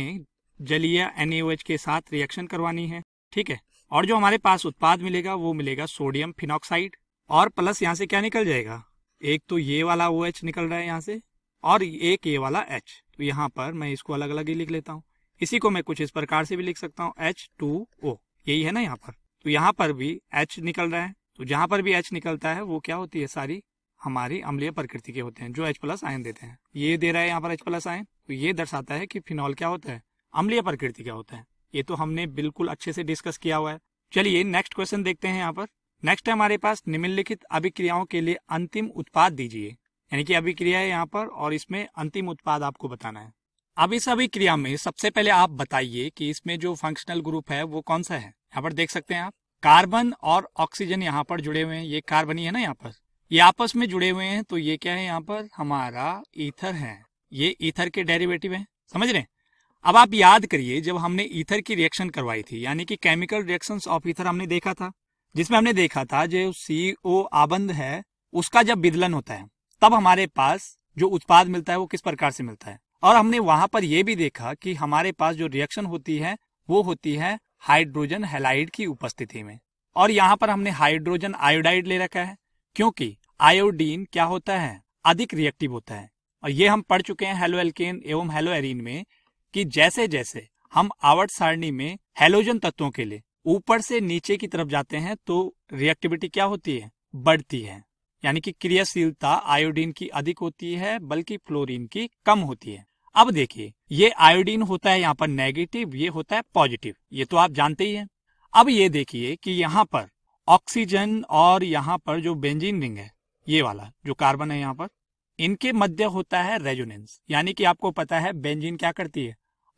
जलीय एनएओएच के साथ रिएक्शन करवानी है ठीक है और जो हमारे पास उत्पाद मिलेगा वो मिलेगा सोडियम फिनॉक्साइड और प्लस यहाँ से क्या निकल जाएगा एक तो ये वाला ओ OH निकल रहा है यहाँ से और एक ये वाला एच तो यहाँ पर मैं इसको अलग अलग ही लिख लेता हूँ इसी को मैं कुछ इस प्रकार से भी लिख सकता हूँ एच टू ओ यही है ना यहाँ पर तो यहाँ पर भी एच निकल रहा है तो जहां पर भी एच निकलता है वो क्या होती है सारी हमारी अम्लीय प्रकृति के होते हैं जो एच प्लस आयन देते हैं ये दे रहा है यहाँ पर एच प्लस आयन तो ये दर्शाता है कि फिनॉल क्या होता है अम्लीय प्रकृति क्या होता है ये तो हमने बिल्कुल अच्छे से डिस्कस किया हुआ है चलिए नेक्स्ट क्वेश्चन देखते हैं यहाँ पर नेक्स्ट हमारे पास निम्नलिखित अभिक्रियाओं के लिए अंतिम उत्पाद दीजिए यानी कि अभिक्रिया है यहाँ पर और इसमें अंतिम उत्पाद आपको बताना है अब इस अभिक्रिया में सबसे पहले आप बताइए कि इसमें जो फंक्शनल ग्रुप है वो कौन सा है यहाँ पर देख सकते हैं आप कार्बन और ऑक्सीजन यहाँ पर जुड़े हुए हैं ये कार्बन ही है ना यहाँ पर ये आपस में जुड़े हुए हैं तो ये क्या है यहाँ पर हमारा ईथर है ये ईथर के डेरिवेटिव है समझ रहे हैं अब आप याद करिए जब हमने ईथर की रिएक्शन करवाई थी यानी कि केमिकल रिएक्शंस ऑफ ईथर हमने देखा था जिसमें हमने देखा था जो सी ओ आबंद है उसका जब विदलन होता है तब हमारे पास जो उत्पाद मिलता है वो किस प्रकार से मिलता है और हमने वहां पर यह भी देखा कि हमारे पास जो रिएक्शन होती है वो होती है हाइड्रोजन हेलाइड की उपस्थिति में और यहाँ पर हमने हाइड्रोजन आयोडाइड ले रखा है क्योंकि आयोडीन क्या होता है अधिक रिएक्टिव होता है और ये हम पढ़ चुके हैं हेलो एल्केन एवं हेलो एरिन में कि जैसे जैसे हम आवर्त सारणी में हेलोजन तत्वों के लिए ऊपर से नीचे की तरफ जाते हैं तो रिएक्टिविटी क्या होती है बढ़ती है यानी कि क्रियाशीलता आयोडीन की अधिक होती है बल्कि फ्लोरीन की कम होती है अब देखिए ये आयोडीन होता है यहाँ पर नेगेटिव ये होता है पॉजिटिव ये तो आप जानते ही हैं अब ये देखिए कि यहाँ पर ऑक्सीजन और यहाँ पर जो बेंजीन रिंग है ये वाला जो कार्बन है यहाँ पर इनके मध्य होता है रेजोनेंस यानी कि आपको पता है बेंजीन क्या करती है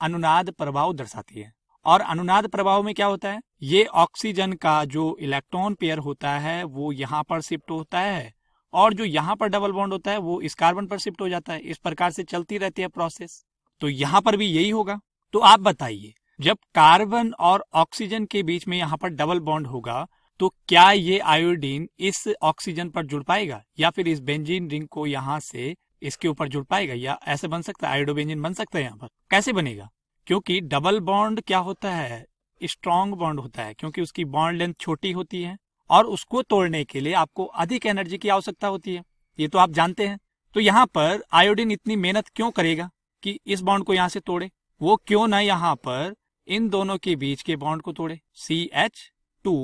अनुनाद प्रभाव दर्शाती है और अनुनाद प्रभाव में क्या होता है ये ऑक्सीजन का जो इलेक्ट्रॉन पेयर होता है वो यहाँ पर शिफ्ट होता है और जो यहाँ पर डबल बॉन्ड होता है वो इस कार्बन पर शिफ्ट हो जाता है इस प्रकार से चलती रहती है प्रोसेस तो यहाँ पर भी यही होगा तो आप बताइए जब कार्बन और ऑक्सीजन के बीच में यहाँ पर डबल बॉन्ड होगा तो क्या ये आयोडीन इस ऑक्सीजन पर जुड़ पाएगा या फिर इस बेंजीन रिंग को यहाँ से इसके ऊपर जुड़ पाएगा या ऐसे बन सकता है आयोडोबेंजिन बन सकता है यहाँ पर कैसे बनेगा क्योंकि डबल बॉन्ड क्या होता है स्ट्रांग बॉन्ड होता है क्योंकि उसकी बॉन्ड लेंथ छोटी होती है और उसको तोड़ने के लिए आपको अधिक एनर्जी की आवश्यकता होती है ये तो आप जानते हैं तो यहाँ पर आयोडीन इतनी मेहनत क्यों करेगा कि इस बॉन्ड को यहाँ से तोड़े वो क्यों ना यहाँ पर इन दोनों के बीच के बॉन्ड को तोड़े सी एच टू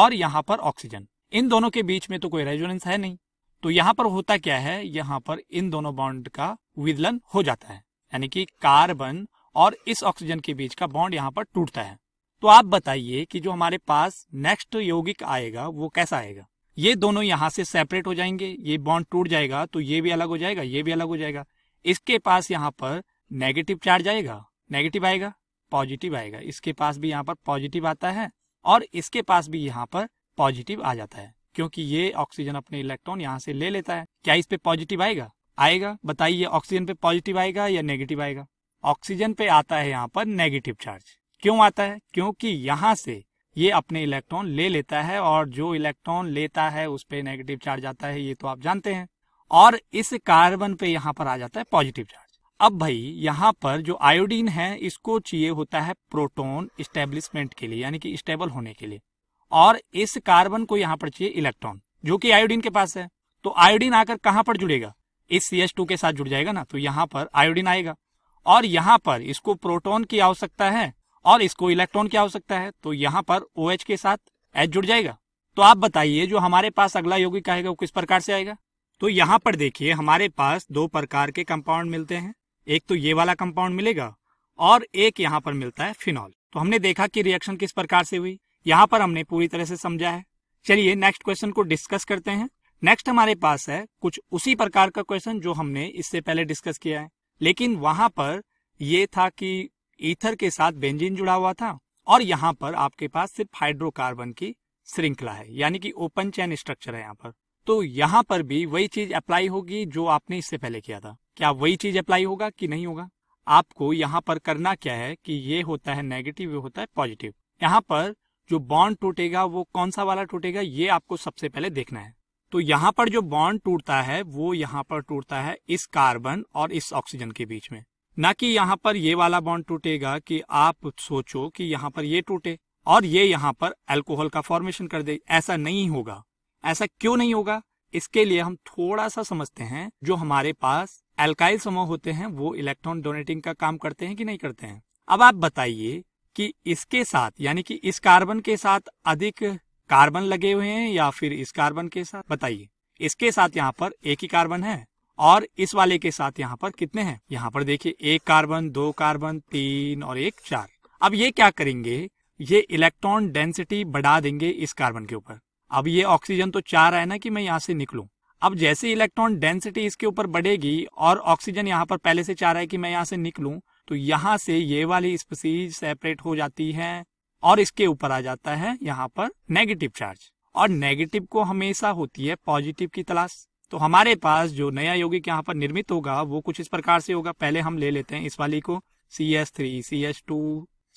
और यहाँ पर ऑक्सीजन इन दोनों के बीच में तो कोई रेजोनेंस है नहीं तो यहाँ पर होता क्या है यहाँ पर इन दोनों बॉन्ड का विदलन हो जाता है यानी कि कार्बन और इस ऑक्सीजन के बीच का बॉन्ड यहाँ पर टूटता है तो आप बताइए कि जो हमारे पास नेक्स्ट यौगिक आएगा वो कैसा आएगा ये दोनों यहाँ से सेपरेट हो जाएंगे ये बॉन्ड टूट जाएगा तो ये भी अलग हो जाएगा ये भी अलग हो जाएगा इसके पास यहाँ पर नेगेटिव चार्ज आएगा नेगेटिव आएगा पॉजिटिव आएगा इसके पास भी यहाँ पर पॉजिटिव आता है और इसके पास भी यहाँ पर पॉजिटिव आ जाता है क्योंकि ये ऑक्सीजन अपने इलेक्ट्रॉन यहाँ से ले लेता है क्या इस पे पॉजिटिव आएगा आएगा बताइए ऑक्सीजन पे पॉजिटिव आएगा या नेगेटिव आएगा ऑक्सीजन पे आता है यहाँ पर नेगेटिव चार्ज क्यों आता है क्योंकि यहाँ से ये अपने इलेक्ट्रॉन ले लेता है और जो इलेक्ट्रॉन लेता है उस पर नेगेटिव चार्ज आता है ये तो आप जानते हैं और इस कार्बन पे यहाँ पर आ जाता है पॉजिटिव चार्ज अब भाई यहाँ पर जो आयोडीन है इसको चाहिए होता है प्रोटोन स्टेब्लिशमेंट के लिए यानी कि स्टेबल होने के लिए और इस कार्बन को यहाँ पर चाहिए इलेक्ट्रॉन जो कि आयोडीन के पास है तो आयोडीन आकर कहाँ पर जुड़ेगा इस सी के साथ जुड़ जाएगा ना तो यहाँ पर आयोडीन आएगा और यहाँ पर इसको प्रोटॉन की आवश्यकता है और इसको इलेक्ट्रॉन की आवश्यकता है तो यहाँ पर ओ OH के साथ एच जुड़ जाएगा तो आप बताइए जो हमारे पास अगला यौगिक आएगा वो किस प्रकार से आएगा तो यहाँ पर देखिए हमारे पास दो प्रकार के कंपाउंड मिलते हैं एक तो ये वाला कंपाउंड मिलेगा और एक यहाँ पर मिलता है फिनॉल तो हमने देखा कि रिएक्शन किस प्रकार से हुई यहाँ पर हमने पूरी तरह से समझा है चलिए नेक्स्ट क्वेश्चन को डिस्कस करते हैं नेक्स्ट हमारे पास है कुछ उसी प्रकार का क्वेश्चन जो हमने इससे पहले डिस्कस किया है लेकिन वहां पर यह था कि ईथर के साथ बेंजीन जुड़ा हुआ था और यहाँ पर आपके पास सिर्फ हाइड्रोकार्बन की श्रृंखला है यानी कि ओपन चैन स्ट्रक्चर है यहाँ पर तो यहाँ पर भी वही चीज अप्लाई होगी जो आपने इससे पहले किया था क्या वही चीज अप्लाई होगा कि नहीं होगा आपको यहाँ पर करना क्या है कि ये होता है नेगेटिव ये होता है पॉजिटिव यहाँ पर जो बॉन्ड टूटेगा वो कौन सा वाला टूटेगा ये आपको सबसे पहले देखना है तो यहाँ पर जो बॉन्ड टूटता है वो यहाँ पर टूटता है इस कार्बन और इस ऑक्सीजन के बीच में ना कि यहाँ पर ये वाला बॉन्ड टूटेगा कि आप सोचो कि यहां पर ये टूटे और ये यहाँ पर अल्कोहल का फॉर्मेशन कर दे ऐसा नहीं होगा ऐसा क्यों नहीं होगा इसके लिए हम थोड़ा सा समझते हैं जो हमारे पास एल्काइल समूह होते हैं वो इलेक्ट्रॉन डोनेटिंग का काम करते हैं कि नहीं करते हैं अब आप बताइए कि इसके साथ यानी कि इस कार्बन के साथ अधिक कार्बन लगे हुए हैं या फिर इस कार्बन के साथ बताइए इसके साथ यहाँ पर एक ही कार्बन है और इस वाले के साथ यहाँ पर कितने हैं यहाँ पर देखिए एक कार्बन दो कार्बन तीन और एक चार अब ये क्या करेंगे ये इलेक्ट्रॉन डेंसिटी बढ़ा देंगे इस कार्बन के ऊपर अब ये ऑक्सीजन तो चार है ना कि मैं यहाँ से निकलू अब जैसे इलेक्ट्रॉन डेंसिटी इसके ऊपर बढ़ेगी और ऑक्सीजन यहाँ पर पहले से चार है कि मैं यहाँ से निकलू तो यहाँ से ये वाली स्पीसीज सेपरेट हो जाती है और इसके ऊपर आ जाता है यहाँ पर नेगेटिव चार्ज और नेगेटिव को हमेशा होती है पॉजिटिव की तलाश तो हमारे पास जो नया यौगिक यहाँ पर निर्मित होगा वो कुछ इस प्रकार से होगा पहले हम ले लेते हैं इस वाली को C S three C S two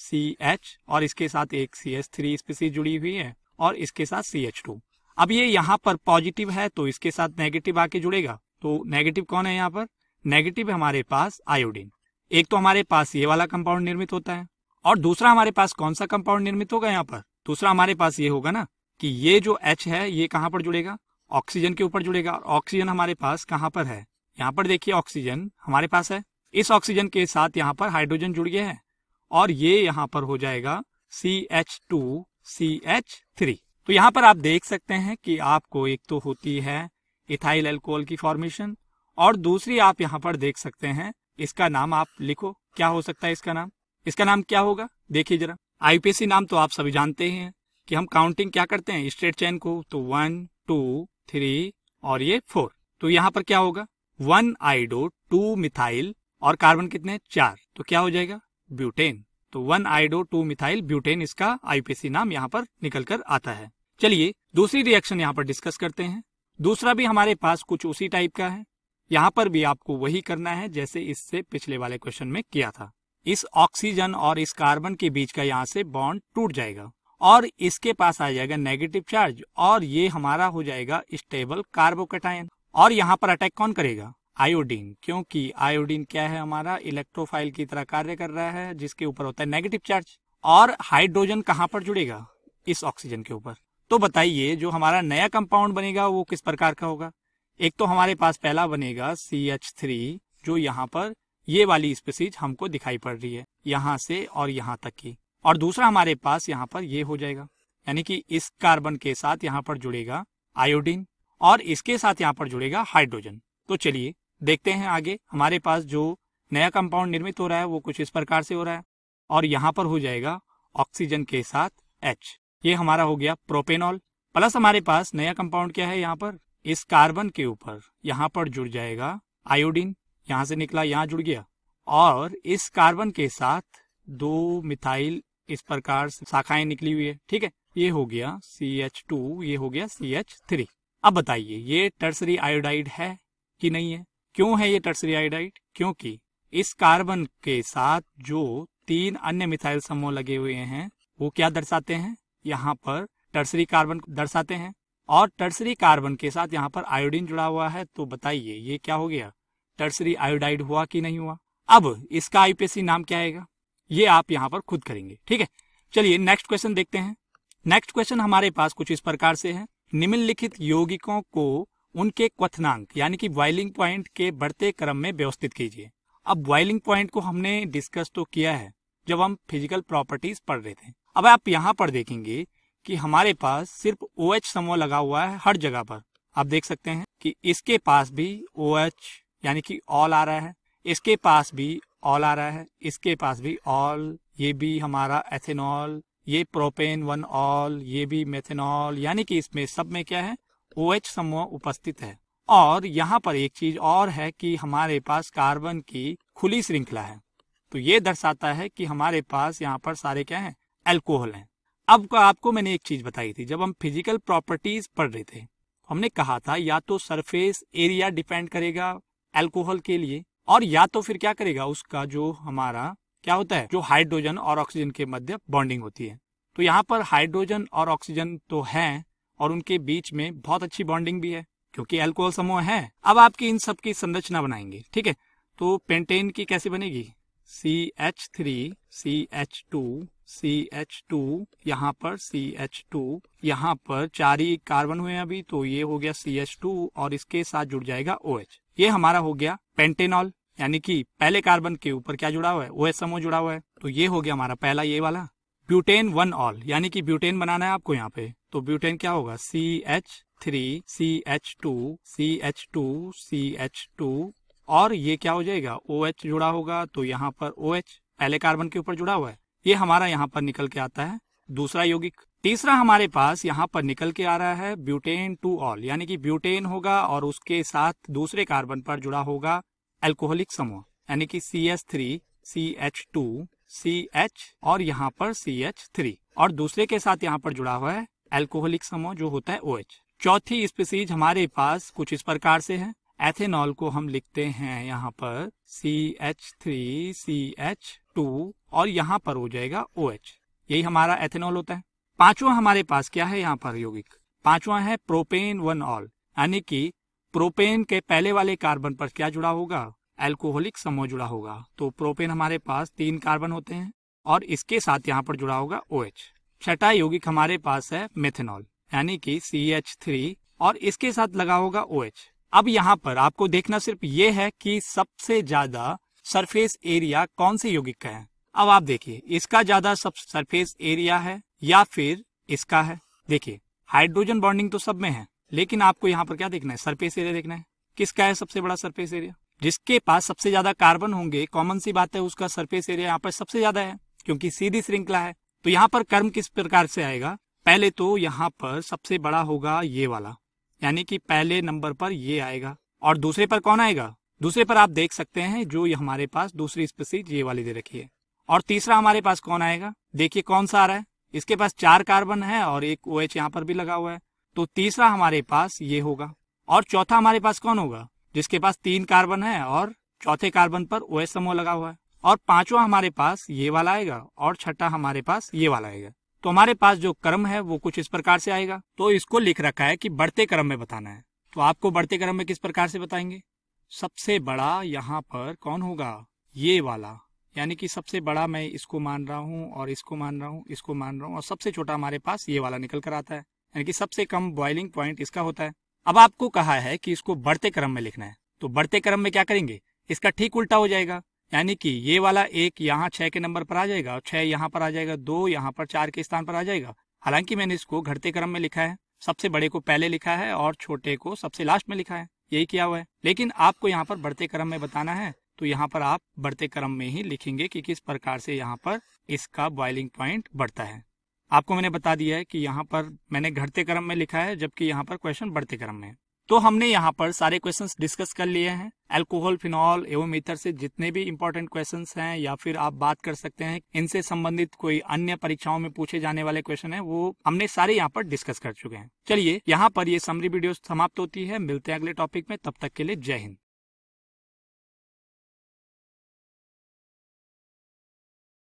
C H और इसके साथ एक सी एस थ्री स्पीसी जुड़ी हुई है और इसके साथ सी एच टू अब ये यहाँ पर पॉजिटिव है तो इसके साथ नेगेटिव आके जुड़ेगा तो नेगेटिव कौन है यहाँ पर नेगेटिव हमारे पास आयोडीन एक तो हमारे पास ये वाला कंपाउंड निर्मित होता है और दूसरा हमारे पास कौन सा कंपाउंड निर्मित होगा यहाँ पर दूसरा हमारे पास ये होगा ना कि ये जो एच है ये कहाँ पर जुड़ेगा ऑक्सीजन के ऊपर जुड़ेगा और ऑक्सीजन हमारे पास कहाँ पर है यहाँ पर देखिए ऑक्सीजन हमारे पास है इस ऑक्सीजन के साथ यहाँ पर हाइड्रोजन जुड़ गया है और ये यहाँ पर हो जाएगा C H two C H three तो यहाँ पर आप देख सकते हैं कि आपको एक तो होती है इथाइल एल्कोहल की फॉर्मेशन और दूसरी आप यहाँ पर देख सकते हैं इसका नाम आप लिखो क्या हो सकता है इसका नाम इसका नाम क्या होगा देखिए जरा आईपीएससी नाम तो आप सभी जानते हैं कि हम काउंटिंग क्या करते हैं स्ट्रेट चैन को तो वन टू थ्री और ये फोर तो यहाँ पर क्या होगा वन आइडो टू मिथाइल और कार्बन कितने चार तो क्या हो जाएगा ब्यूटेन तो one iodo two methyl butane इसका आईपीसी नाम यहाँ पर निकल कर आता है चलिए दूसरी रिएक्शन यहाँ पर डिस्कस करते हैं दूसरा भी हमारे पास कुछ उसी टाइप का है यहाँ पर भी आपको वही करना है जैसे इससे पिछले वाले क्वेश्चन में किया था इस ऑक्सीजन और इस कार्बन के बीच का यहाँ से बॉन्ड टूट जाएगा और इसके पास आ जाएगा नेगेटिव चार्ज और ये हमारा हो जाएगा स्टेबल कार्बोकेटायन और यहाँ पर अटैक कौन करेगा आयोडीन क्योंकि आयोडीन क्या है हमारा इलेक्ट्रोफाइल की तरह कार्य कर रहा है जिसके ऊपर होता है नेगेटिव चार्ज और हाइड्रोजन कहाँ पर जुड़ेगा इस ऑक्सीजन के ऊपर तो बताइए जो हमारा नया कंपाउंड बनेगा वो किस प्रकार का होगा एक तो हमारे पास पहला बनेगा सी एच थ्री जो यहाँ पर ये वाली स्पेसीज हमको दिखाई पड़ रही है यहाँ से और यहाँ तक की और दूसरा हमारे पास यहाँ पर ये हो जाएगा यानी कि इस कार्बन के साथ यहाँ पर जुड़ेगा आयोडीन और इसके साथ यहाँ पर जुड़ेगा हाइड्रोजन तो चलिए देखते हैं आगे हमारे पास जो नया कंपाउंड निर्मित हो रहा है वो कुछ इस प्रकार से हो रहा है और यहाँ पर हो जाएगा ऑक्सीजन के साथ एच ये हमारा हो गया प्रोपेनॉल प्लस हमारे पास नया कंपाउंड क्या है यहाँ पर इस कार्बन के ऊपर यहाँ पर जुड़ जाएगा आयोडीन यहाँ से निकला यहाँ जुड़ गया और इस कार्बन के साथ दो मिथाइल इस प्रकार से शाखाएं निकली हुई है ठीक है ये हो गया सी एच टू ये हो गया सी एच थ्री अब बताइए ये टर्सरी आयोडाइड है कि नहीं है क्यों है ये टर्सरी आयोडाइड क्योंकि इस कार्बन के साथ जो तीन अन्य मिथाइल समूह लगे हुए हैं वो क्या दर्शाते हैं यहाँ पर टर्सरी कार्बन दर्शाते हैं और टर्सरी कार्बन के साथ यहाँ पर आयोडीन जुड़ा हुआ है तो बताइए ये क्या हो गया टर्सरी आयोडाइड हुआ कि नहीं हुआ अब इसका आईपीएससी नाम क्या आएगा ये आप यहाँ पर खुद करेंगे ठीक है चलिए नेक्स्ट क्वेश्चन देखते हैं नेक्स्ट क्वेश्चन हमारे पास कुछ इस प्रकार से है निम्नलिखित यौगिकों को उनके क्वथनांक यानी कि बॉइलिंग पॉइंट के बढ़ते क्रम में व्यवस्थित कीजिए अब बॉइलिंग पॉइंट को हमने डिस्कस तो किया है जब हम फिजिकल प्रॉपर्टीज पढ़ रहे थे अब आप यहाँ पर देखेंगे कि हमारे पास सिर्फ ओ OH समूह लगा हुआ है हर जगह पर आप देख सकते हैं कि इसके पास भी ओ OH, यानी कि ऑल आ रहा है इसके पास भी ऑल आ रहा है इसके पास भी ऑल ये भी हमारा एथेनॉल ये प्रोपेन वन ऑल ये भी मेथेनॉल यानी कि इसमें सब में क्या है ओ OH समूह उपस्थित है और यहाँ पर एक चीज और है कि हमारे पास कार्बन की खुली श्रृंखला है तो ये दर्शाता है कि हमारे पास यहाँ पर सारे क्या है एल्कोहल है अब आपको मैंने एक चीज बताई थी जब हम फिजिकल प्रॉपर्टीज पढ़ रहे थे हमने कहा था या तो सरफेस एरिया डिपेंड करेगा एल्कोहल के लिए और या तो फिर क्या करेगा उसका जो हमारा क्या होता है जो हाइड्रोजन और ऑक्सीजन के मध्य बॉन्डिंग होती है तो यहाँ पर हाइड्रोजन और ऑक्सीजन तो है और उनके बीच में बहुत अच्छी बॉन्डिंग भी है क्योंकि एल्कोहल समूह है अब आपकी इन सब की संरचना बनाएंगे ठीक है तो पेंटेन की कैसे बनेगी C H three C H two C H two यहाँ पर सी एच टू यहाँ पर चार ही कार्बन हुए अभी तो ये हो गया सी एच टू और इसके साथ जुड़ जाएगा ओ OH. एच ये हमारा हो गया पेंटेनॉल यानी कि पहले कार्बन के ऊपर क्या जुड़ा हुआ है ओ एस जुड़ा हुआ है तो ये हो गया हमारा पहला ये वाला ब्यूटेन वन ऑल यानी कि ब्यूटेन बनाना है आपको यहाँ पे तो ब्यूटेन क्या होगा C H three C H two C H two C H two और ये क्या हो जाएगा ओ एच जुड़ा होगा तो यहाँ पर ओ OH एच पहले कार्बन के ऊपर जुड़ा हुआ है ये हमारा यहाँ पर निकल के आता है दूसरा यौगिक तीसरा हमारे पास यहाँ पर निकल के आ रहा है ब्यूटेन टू ऑल यानी कि ब्यूटेन होगा और उसके साथ दूसरे कार्बन पर जुड़ा होगा एल्कोहलिक समूह यानी कि C H three C H two C H और यहाँ पर सी एच थ्री और दूसरे के साथ यहाँ पर जुड़ा हुआ है एल्कोहलिक समूह जो होता है ओ एच चौथी स्पीसीज हमारे पास कुछ इस प्रकार से है एथेनॉल को हम लिखते हैं यहाँ पर C H three C H two और यहाँ पर हो जाएगा ओ OH। एच यही हमारा एथेनॉल होता है पांचवा हमारे पास क्या है यहाँ पर यौगिक पांचवा है प्रोपेन वन ऑल यानी कि प्रोपेन के पहले वाले कार्बन पर क्या जुड़ा होगा एल्कोहलिक समूह जुड़ा होगा तो प्रोपेन हमारे पास तीन कार्बन होते हैं और इसके साथ यहाँ पर जुड़ा होगा ओ OH. एच छठा यौगिक हमारे पास है मेथेनॉल यानी कि सी एच थ्री और इसके साथ लगा होगा ओ OH. एच अब यहाँ पर आपको देखना सिर्फ ये है कि सबसे ज्यादा सरफेस एरिया कौन से यौगिक का है अब आप देखिए इसका ज्यादा सब सरफेस एरिया है या फिर इसका है देखिए हाइड्रोजन बॉन्डिंग तो सब में है लेकिन आपको यहाँ पर क्या देखना है सरफेस एरिया देखना है किसका है सबसे बड़ा सरफेस एरिया जिसके पास सबसे ज्यादा कार्बन होंगे कॉमन सी बात है उसका सरफेस एरिया यहाँ पर सबसे ज्यादा है क्योंकि सीधी श्रृंखला है तो यहाँ पर कर्म किस प्रकार से आएगा पहले तो यहाँ पर सबसे बड़ा होगा ये वाला यानी कि पहले नंबर पर ये आएगा और दूसरे पर कौन आएगा दूसरे पर आप देख सकते हैं जो हमारे पास दूसरी स्पीसीज ये वाली दे रखी है और तीसरा हमारे पास कौन आएगा देखिए कौन सा आ रहा है इसके पास चार कार्बन है और एक ओ OH यहाँ पर भी लगा हुआ है तो तीसरा हमारे पास ये होगा और चौथा हमारे पास कौन होगा जिसके पास तीन कार्बन है और चौथे कार्बन पर ओ OH समूह लगा हुआ है और पांचवा हमारे पास ये वाला आएगा और छठा हमारे पास ये वाला आएगा तो हमारे पास जो क्रम है वो कुछ इस प्रकार से आएगा तो इसको लिख रखा है कि बढ़ते क्रम में बताना है तो आपको बढ़ते क्रम में किस प्रकार से बताएंगे सबसे बड़ा यहाँ पर कौन होगा ये वाला यानी कि सबसे बड़ा मैं इसको मान रहा हूँ और इसको मान रहा हूँ इसको मान रहा हूँ और सबसे छोटा हमारे पास ये वाला निकल कर आता है यानी कि सबसे कम बॉइलिंग पॉइंट इसका होता है अब आपको कहा है कि इसको बढ़ते क्रम में लिखना है तो बढ़ते क्रम में क्या करेंगे इसका ठीक उल्टा हो जाएगा यानी कि ये वाला एक यहाँ छह के नंबर पर आ जाएगा और छह यहाँ पर आ जाएगा दो यहाँ पर चार के स्थान पर आ जाएगा हालांकि मैंने इसको घटते क्रम में लिखा है सबसे बड़े को पहले लिखा है और छोटे को सबसे लास्ट में लिखा है यही किया हुआ है लेकिन आपको यहाँ पर बढ़ते क्रम में बताना है तो यहाँ पर आप बढ़ते क्रम में ही लिखेंगे कि किस प्रकार से यहाँ पर इसका बॉइलिंग पॉइंट बढ़ता है आपको मैंने बता दिया है कि यहाँ पर मैंने घटते क्रम में लिखा है जबकि यहाँ पर क्वेश्चन बढ़ते क्रम में तो हमने यहाँ पर सारे क्वेश्चंस डिस्कस कर लिए हैं अल्कोहल फिनॉल एवं इतर से जितने भी इम्पोर्टेंट क्वेश्चंस हैं या फिर आप बात कर सकते हैं इनसे संबंधित कोई अन्य परीक्षाओं में पूछे जाने वाले क्वेश्चन हैं वो हमने सारे यहाँ पर डिस्कस कर चुके हैं चलिए यहाँ पर ये समरी वीडियो समाप्त होती है मिलते हैं अगले टॉपिक में तब तक के लिए जय हिंद